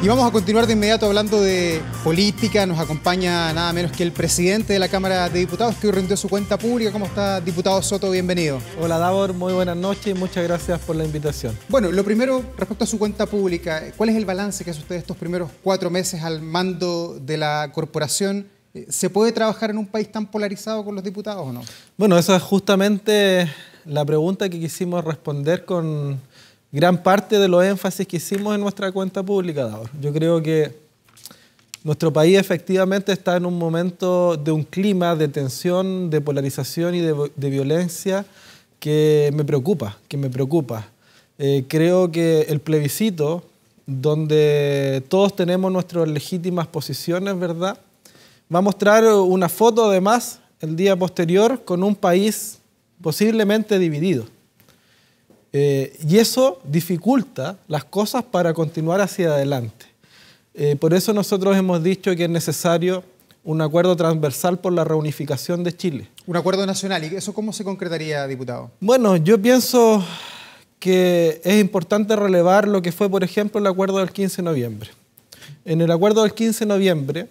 Y vamos a continuar de inmediato hablando de política. Nos acompaña nada menos que el presidente de la Cámara de Diputados, que hoy rindió su cuenta pública. ¿Cómo está, diputado Soto? Bienvenido. Hola, Davor. Muy buenas noches y muchas gracias por la invitación. Bueno, lo primero, respecto a su cuenta pública, ¿cuál es el balance que hace usted estos primeros cuatro meses al mando de la corporación? ¿Se puede trabajar en un país tan polarizado con los diputados o no? Bueno, esa es justamente la pregunta que quisimos responder con gran parte de los énfasis que hicimos en nuestra cuenta pública Yo creo que nuestro país efectivamente está en un momento de un clima de tensión, de polarización y de, violencia que me preocupa, que me preocupa. Eh, creo que el plebiscito, donde todos tenemos nuestras legítimas posiciones, ¿verdad? Va a mostrar una foto además el día posterior con un país posiblemente dividido. Eh, y eso dificulta las cosas para continuar hacia adelante. Eh, por eso nosotros hemos dicho que es necesario un acuerdo transversal por la reunificación de Chile. Un acuerdo nacional. ¿Y eso cómo se concretaría, diputado? Bueno, yo pienso que es importante relevar lo que fue, por ejemplo, el acuerdo del 15 de noviembre. En el acuerdo del 15 de noviembre,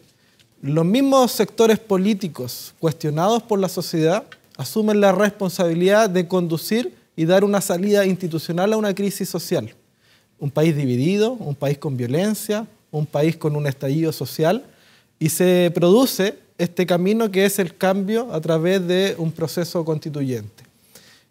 los mismos sectores políticos cuestionados por la sociedad asumen la responsabilidad de conducir y dar una salida institucional a una crisis social. Un país dividido, un país con violencia, un país con un estallido social, y se produce este camino que es el cambio a través de un proceso constituyente.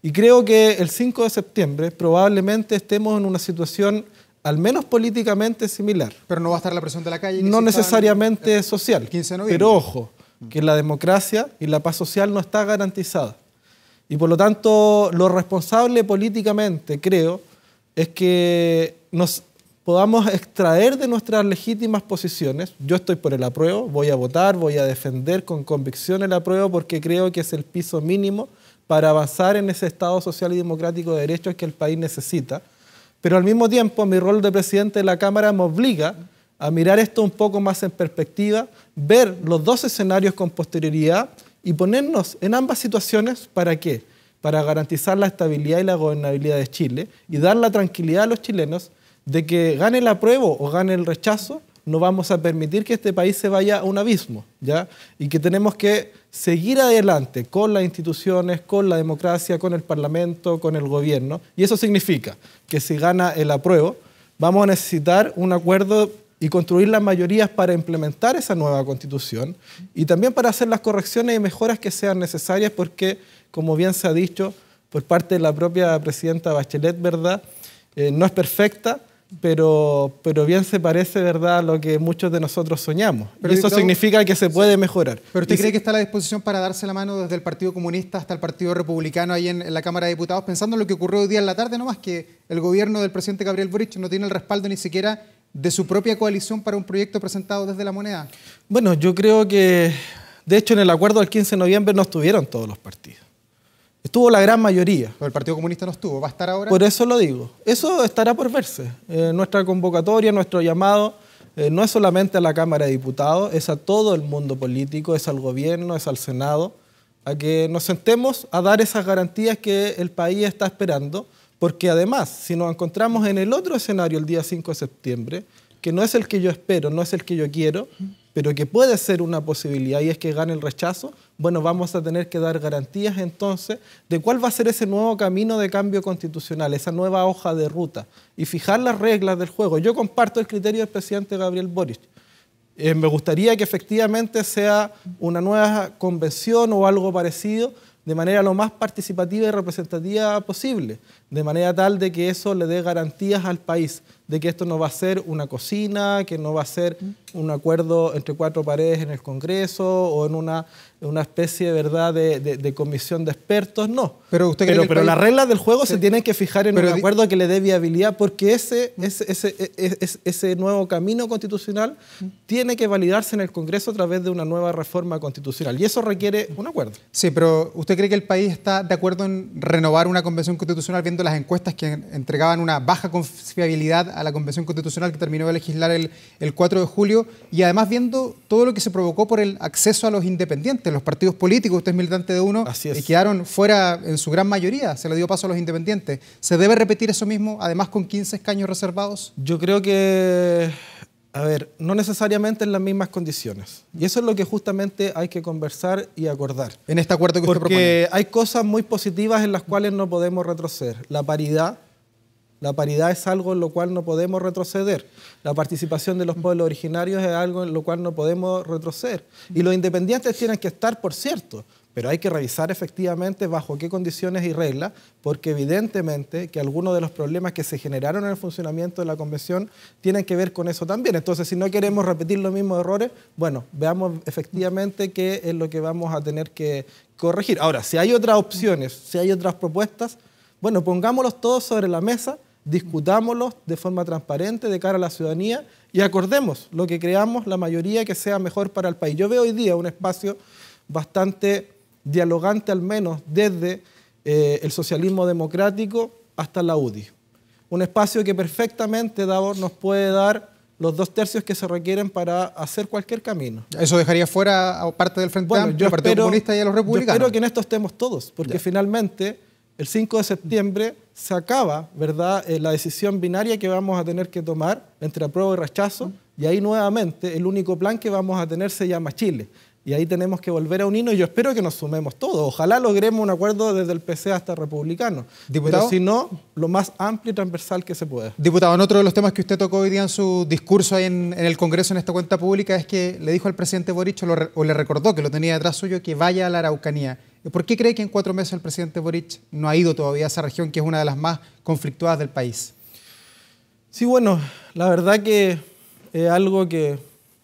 Y creo que el 5 de septiembre probablemente estemos en una situación al menos políticamente similar. Pero no va a estar la presión de la calle. No necesariamente social. 15 de pero ojo, mm. que la democracia y la paz social no está garantizada. Y por lo tanto, lo responsable políticamente, creo, es que nos podamos extraer de nuestras legítimas posiciones. Yo estoy por el apruebo, voy a votar, voy a defender con convicción el apruebo porque creo que es el piso mínimo para avanzar en ese Estado social y democrático de derechos que el país necesita. Pero al mismo tiempo, mi rol de presidente de la Cámara me obliga a mirar esto un poco más en perspectiva, ver los dos escenarios con posterioridad y ponernos en ambas situaciones para qué? Para garantizar la estabilidad y la gobernabilidad de Chile y dar la tranquilidad a los chilenos de que gane el apruebo o gane el rechazo, no vamos a permitir que este país se vaya a un abismo, ¿ya? Y que tenemos que seguir adelante con las instituciones, con la democracia, con el parlamento, con el gobierno. Y eso significa que si gana el apruebo, vamos a necesitar un acuerdo y construir las mayorías para implementar esa nueva constitución y también para hacer las correcciones y mejoras que sean necesarias porque, como bien se ha dicho por parte de la propia presidenta Bachelet, ¿verdad? Eh, no es perfecta, pero, pero bien se parece, ¿verdad?, a lo que muchos de nosotros soñamos. Pero eso significa que se puede mejorar. ¿Pero usted cree que está a la disposición para darse la mano desde el Partido Comunista hasta el Partido Republicano ahí en, la Cámara de Diputados, pensando en lo que ocurrió hoy día en la tarde, No más que el gobierno del presidente Gabriel Boric no tiene el respaldo ni siquiera de su propia coalición para un proyecto presentado desde la moneda? Bueno, yo creo que, de hecho, en el acuerdo del 15 de noviembre no estuvieron todos los partidos. Estuvo la gran mayoría. el Partido Comunista no estuvo, ¿va a estar ahora? Por eso lo digo. Eso estará por verse. Eh, nuestra convocatoria, nuestro llamado, eh, no es solamente a la Cámara de Diputados, es a todo el mundo político, es al gobierno, es al Senado, a que nos sentemos a dar esas garantías que el país está esperando porque además, si nos encontramos en el otro escenario el día 5 de septiembre, que no es el que yo espero, no es el que yo quiero, pero que puede ser una posibilidad y es que gane el rechazo, bueno, vamos a tener que dar garantías entonces de cuál va a ser ese nuevo camino de cambio constitucional, esa nueva hoja de ruta y fijar las reglas del juego. Yo comparto el criterio del presidente Gabriel Boric. Eh, me gustaría que efectivamente sea una nueva convención o algo parecido, de manera lo más participativa y representativa posible, de manera tal de que eso le dé garantías al país de que esto no va a ser una cocina, que no va a ser un acuerdo entre cuatro paredes en el Congreso o en una, una especie De, de, de comisión de expertos, no. Pero, usted pero, pero las reglas del juego se tienen que fijar en el un acuerdo que le dé viabilidad porque ese, mm. ese, ese, e, e, ese nuevo camino constitucional mm. tiene que validarse en el Congreso a través de una nueva reforma constitucional y eso requiere mm. un acuerdo. Sí, pero ¿usted cree que el país está de acuerdo en renovar una convención constitucional viendo las encuestas que entregaban una baja confiabilidad a la Convención Constitucional que terminó de legislar el, el 4 de julio y además viendo todo lo que se provocó por el acceso a los independientes, los partidos políticos, usted es militante de uno, Así y eh, quedaron fuera en su gran mayoría, se le dio paso a los independientes. ¿Se debe repetir eso mismo, además con 15 escaños reservados? Yo creo que a ver, no necesariamente en las mismas condiciones. Y eso es lo que justamente hay que conversar y acordar. En este acuerdo que usted propone. hay cosas muy positivas en las cuales no podemos retroceder. La paridad, la paridad es algo en lo cual no podemos retroceder. La participación de los pueblos originarios es algo en lo cual no podemos retroceder. Y los independientes tienen que estar, por cierto, pero hay que revisar efectivamente bajo qué condiciones y reglas, porque evidentemente que algunos de los problemas que se generaron en el funcionamiento de la convención tienen que ver con eso también. Entonces, si no queremos repetir los mismos errores, bueno, veamos efectivamente qué es lo que vamos a tener que corregir. Ahora, si hay otras opciones, si hay otras propuestas, bueno, pongámoslos todos sobre la mesa discutámoslos de forma transparente de cara a la ciudadanía y acordemos lo que creamos la mayoría que sea mejor para el país. Yo veo hoy día un espacio bastante dialogante, al menos desde eh, el socialismo democrático hasta la UDI. Un espacio que perfectamente Davos nos puede dar los dos tercios que se requieren para hacer cualquier camino. Eso dejaría fuera a parte del Frente bueno, Amplio, yo Partido Comunista y a los republicanos. Yo espero que en esto estemos todos, porque finalmente el 5 de septiembre se acaba ¿verdad? Eh, la decisión binaria que vamos a tener que tomar entre apruebo y rechazo, y ahí nuevamente el único plan que vamos a tener se llama Chile. Y ahí tenemos que volver a unirnos y yo espero que nos sumemos todos. Ojalá logremos un acuerdo desde el PC hasta republicano. Diputado, Pero si no, lo más amplio y transversal que se pueda. Diputado, en otro de los temas que usted tocó hoy día en su discurso en, el Congreso, en esta cuenta pública, es que le dijo al presidente Boric, o le recordó que lo tenía detrás suyo, que vaya a la Araucanía. ¿Por qué cree que en cuatro meses el presidente Boric no ha ido todavía a esa región que es una de las más conflictuadas del país? Sí, bueno, la verdad que es algo que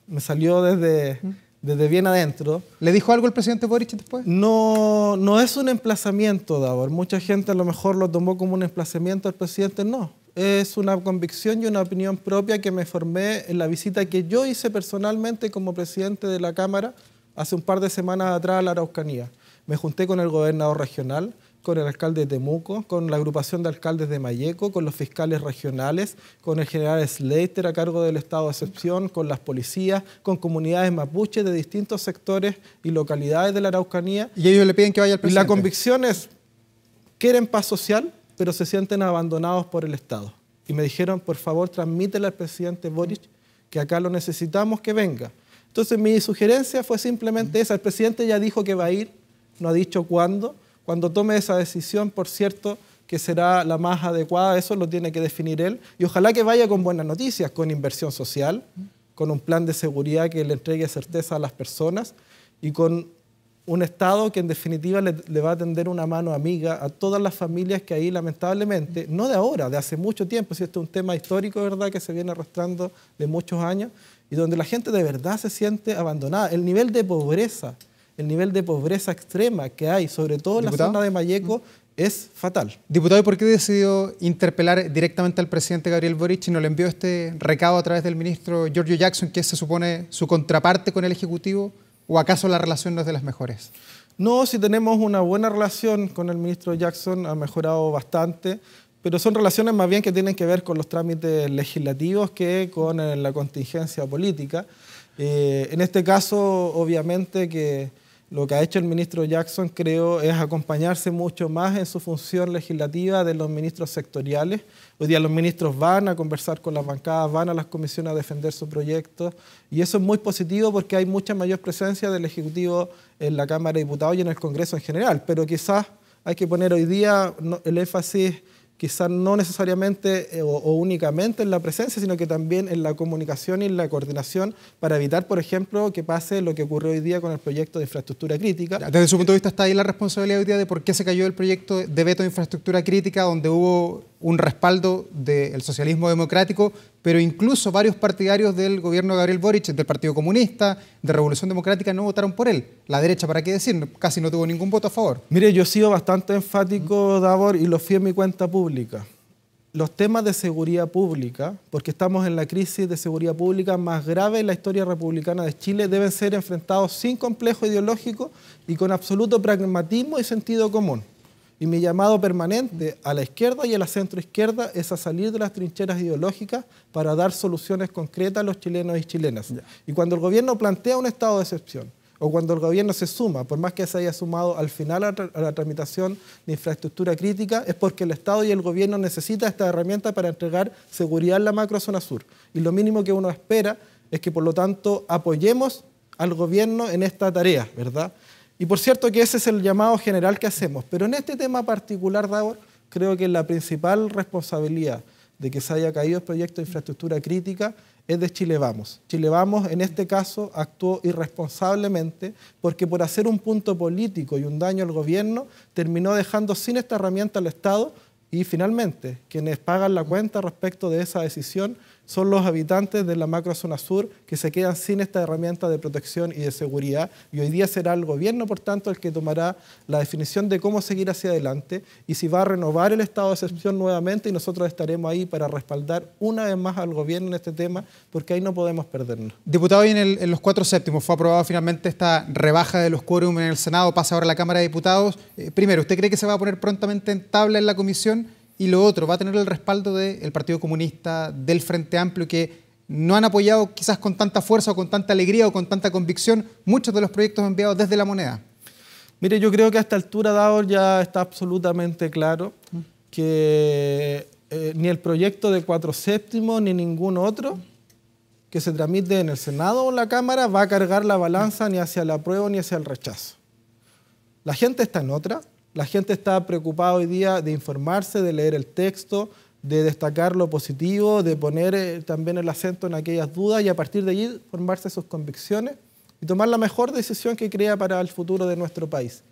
me salió desde, desde bien adentro. ¿Le dijo algo el presidente Boric después? No, no es un emplazamiento, Davor. Mucha gente a lo mejor lo tomó como un emplazamiento al presidente. No, es una convicción y una opinión propia que me formé en la visita que yo hice personalmente como presidente de la Cámara hace un par de semanas atrás a la Araucanía. Me junté con el gobernador regional, con el alcalde de Temuco, con la agrupación de alcaldes de Mayeco, con los fiscales regionales, con el general Slater a cargo del estado de excepción, con las policías, con comunidades mapuches de distintos sectores y localidades de la Araucanía. Y ellos le piden que vaya al presidente. Y la convicción es, quieren paz social, pero se sienten abandonados por el Estado. Y me dijeron, por favor, transmítele al presidente Boric que acá lo necesitamos que venga. Entonces mi sugerencia fue simplemente esa. El presidente ya dijo que va a ir, no ha dicho cuándo. Cuando tome esa decisión, por cierto, que será la más adecuada, eso lo tiene que definir él. Y ojalá que vaya con buenas noticias, con inversión social, con un plan de seguridad que le entregue certeza a las personas y con un Estado que en definitiva le, va a tender una mano amiga a todas las familias que ahí lamentablemente, no de ahora, de hace mucho tiempo, si este es un tema histórico, ¿verdad?, que se viene arrastrando de muchos años y donde la gente de verdad se siente abandonada. El nivel de pobreza el nivel de pobreza extrema que hay, sobre todo en la zona de Mayeco, es fatal. Diputado, ¿y por qué decidió interpelar directamente al presidente Gabriel Boric y no le envió este recado a través del ministro Giorgio Jackson, que se supone su contraparte con el Ejecutivo? ¿O acaso la relación no es de las mejores? No, si tenemos una buena relación con el ministro Jackson, ha mejorado bastante, pero son relaciones más bien que tienen que ver con los trámites legislativos que con eh, la contingencia política. Eh, en este caso, obviamente que lo que ha hecho el ministro Jackson, creo, es acompañarse mucho más en su función legislativa de los ministros sectoriales. Hoy día los ministros van a conversar con las bancadas, van a las comisiones a defender su proyecto. Y eso es muy positivo porque hay mucha mayor presencia del Ejecutivo en la Cámara de Diputados y en el Congreso en general. Pero quizás hay que poner hoy día el énfasis quizás no necesariamente eh, o, únicamente en la presencia, sino que también en la comunicación y en la coordinación para evitar, por ejemplo, que pase lo que ocurrió hoy día con el proyecto de infraestructura crítica. Desde su punto de vista está ahí la responsabilidad hoy día de por qué se cayó el proyecto de veto de infraestructura crítica, donde hubo un respaldo del socialismo democrático, pero incluso varios partidarios del gobierno de Gabriel Boric, del Partido Comunista, de Revolución Democrática, no votaron por él. La derecha, ¿para qué decir? Casi no tuvo ningún voto a favor. Mire, yo he sido bastante enfático, Davor, y lo fui en mi cuenta pública. Los temas de seguridad pública, porque estamos en la crisis de seguridad pública más grave en la historia republicana de Chile, deben ser enfrentados sin complejo ideológico y con absoluto pragmatismo y sentido común. Y mi llamado permanente a la izquierda y a la centroizquierda es a salir de las trincheras ideológicas para dar soluciones concretas a los chilenos y chilenas. Y cuando el gobierno plantea un estado de excepción, o cuando el gobierno se suma, por más que se haya sumado al final a, la tramitación de infraestructura crítica, es porque el Estado y el gobierno necesitan esta herramienta para entregar seguridad en la macrozona sur. Y lo mínimo que uno espera es que, por lo tanto, apoyemos al gobierno en esta tarea, ¿verdad? Y por cierto que ese es el llamado general que hacemos. Pero en este tema particular, Davor, creo que la principal responsabilidad de que se haya caído el proyecto de infraestructura crítica es de Chile Vamos. Chile Vamos en este caso actuó irresponsablemente porque por hacer un punto político y un daño al gobierno terminó dejando sin esta herramienta al Estado y finalmente quienes pagan la cuenta respecto de esa decisión son los habitantes de la macrozona sur que se quedan sin esta herramienta de protección y de seguridad. Y hoy día será el gobierno, por tanto, el que tomará la definición de cómo seguir hacia adelante y si va a renovar el estado de excepción nuevamente y nosotros estaremos ahí para respaldar una vez más al gobierno en este tema porque ahí no podemos perdernos. Diputado, y en, los cuatro séptimos fue aprobada finalmente esta rebaja de los quórum en el Senado, pasa ahora a la Cámara de Diputados. Eh, primero, ¿usted cree que se va a poner prontamente en tabla en la comisión? Y lo otro, va a tener el respaldo del Partido Comunista, del Frente Amplio, que no han apoyado quizás con tanta fuerza o con tanta alegría o con tanta convicción muchos de los proyectos enviados desde la moneda. Mire, yo creo que a esta altura, dado ya está absolutamente claro mm. que eh, ni el proyecto de cuatro séptimos ni ningún otro que se tramite en el Senado o en la Cámara va a cargar la balanza ni hacia la apruebo ni hacia el rechazo. La gente está en otra, la gente está preocupada hoy día de informarse, de leer el texto, de destacar lo positivo, de poner eh, también el acento en aquellas dudas y a partir de allí formarse sus convicciones y tomar la mejor decisión que crea para el futuro de nuestro país.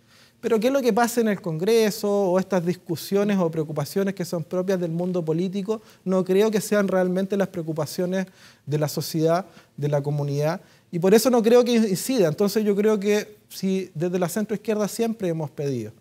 Pero ¿qué es lo que pasa en el Congreso o estas discusiones o preocupaciones que son propias del mundo político? No creo que sean realmente las preocupaciones de la sociedad, de la comunidad, y por eso no creo que incida. Entonces yo creo que si desde la centro izquierda siempre hemos pedido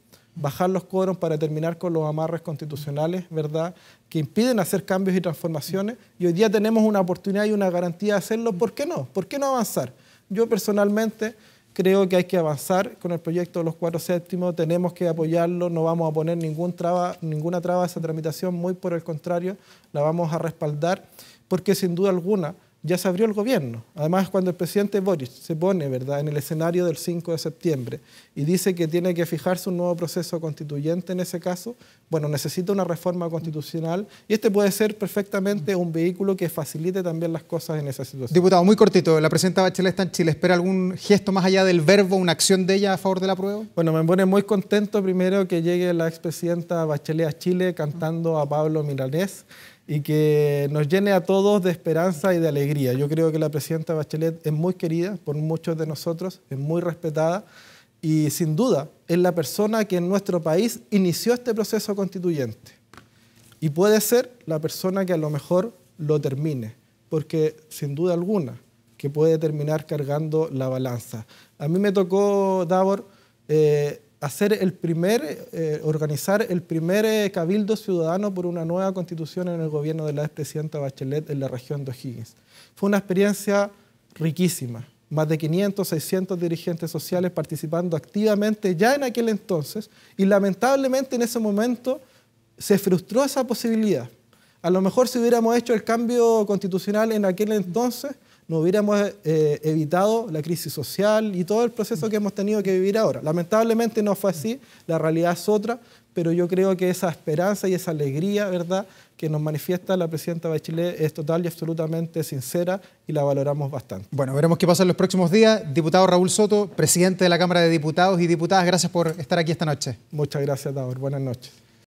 bajar los cuadros para terminar con los amarres constitucionales, ¿verdad?, que impiden hacer cambios y transformaciones. Y hoy día tenemos una oportunidad y una garantía de hacerlo. ¿Por qué no? ¿Por qué no avanzar? Yo personalmente creo que hay que avanzar con el proyecto de los cuatro séptimos, tenemos que apoyarlo, no vamos a poner ningún traba, ninguna traba a esa tramitación, muy por el contrario, la vamos a respaldar, porque sin duda alguna ya se abrió el gobierno. Además, cuando el presidente Boris se pone ¿verdad? en el escenario del 5 de septiembre y dice que tiene que fijarse un nuevo proceso constituyente en ese caso, bueno, necesita una reforma constitucional y este puede ser perfectamente un vehículo que facilite también las cosas en esa situación. Diputado, muy cortito, la presidenta Bachelet está en Chile. ¿Espera algún gesto más allá del verbo, una acción de ella a favor de la prueba? Bueno, me pone muy contento primero que llegue la expresidenta Bachelet a Chile cantando a Pablo Milanés y que nos llene a todos de esperanza y de alegría. Yo creo que la presidenta Bachelet es muy querida por muchos de nosotros, es muy respetada y sin duda es la persona que en nuestro país inició este proceso constituyente y puede ser la persona que a lo mejor lo termine, porque sin duda alguna que puede terminar cargando la balanza. A mí me tocó, Davor, eh, hacer el primer, eh, organizar el primer eh, cabildo ciudadano por una nueva constitución en el gobierno de la expresidenta Bachelet en la región de O'Higgins. Fue una experiencia riquísima, más de 500, 600 dirigentes sociales participando activamente ya en aquel entonces y lamentablemente en ese momento se frustró esa posibilidad a lo mejor si hubiéramos hecho el cambio constitucional en aquel entonces, no hubiéramos eh, evitado la crisis social y todo el proceso que hemos tenido que vivir ahora. Lamentablemente no fue así, la realidad es otra, pero yo creo que esa esperanza y esa alegría, ¿verdad?, que nos manifiesta la presidenta Bachelet es total y absolutamente sincera y la valoramos bastante. Bueno, veremos qué pasa en los próximos días. Diputado Raúl Soto, presidente de la Cámara de Diputados y Diputadas, gracias por estar aquí esta noche. Muchas gracias, Davor. Buenas noches.